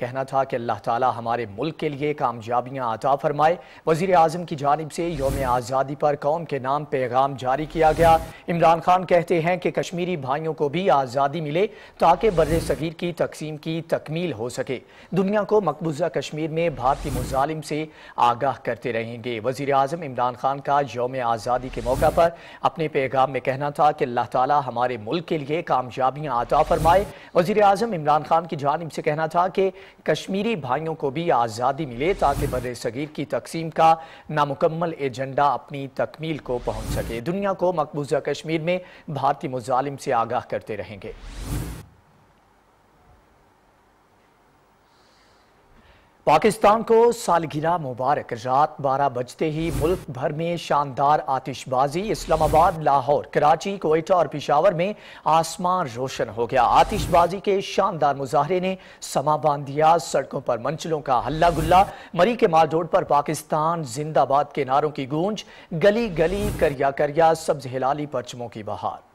कहना था कि अल्लाह ताला हमारे मुल्क के लिए कामयाबियां आता फरमाए वजीर आजम की जानब से योम आज़ादी पर कौम के नाम पैगाम जारी किया गया इमरान खान कहते हैं कि कश्मीरी भाइयों को भी आज़ादी मिले ताकि बर सग़ीर की तकसीम की तकमील हो सके दुनिया को मकबूजा कश्मीर में भारतीय मुजालिम से आगाह करते रहेंगे वज़ी अजम इमरान खान का योम आज़ादी के मौका पर अपने पैगाम में कहना था कि अल्लाह ताली हमारे मुल्क के लिए कामयाबियाँ आता फरमाए वज़ी अजम इमरान खान की जानब से कहना था कि कश्मीरी भाइयों को भी आज़ादी मिले ताकि बर सगीर की तकसीम का नामुकम्मल एजेंडा अपनी तकमील को पहुँच सके दुनिया को मकबूजा कश्मीर में भारतीय मुजालिम से आगाह करते रहेंगे पाकिस्तान को सालगिरह मुबारक रात बारह बजते ही मुल्क भर में शानदार आतिशबाजी इस्लामाबाद लाहौर कराची कोयटा और पिशावर में आसमान रोशन हो गया आतिशबाजी के शानदार मुजाहरे ने समा बांध दिया सड़कों पर मंचलों का हल्ला गुल्ला मरी के माल रोड पर पाकिस्तान जिंदाबाद के नारों की गूंज गली गली करिया करिया सब्ज हिलाली परचमों की बहार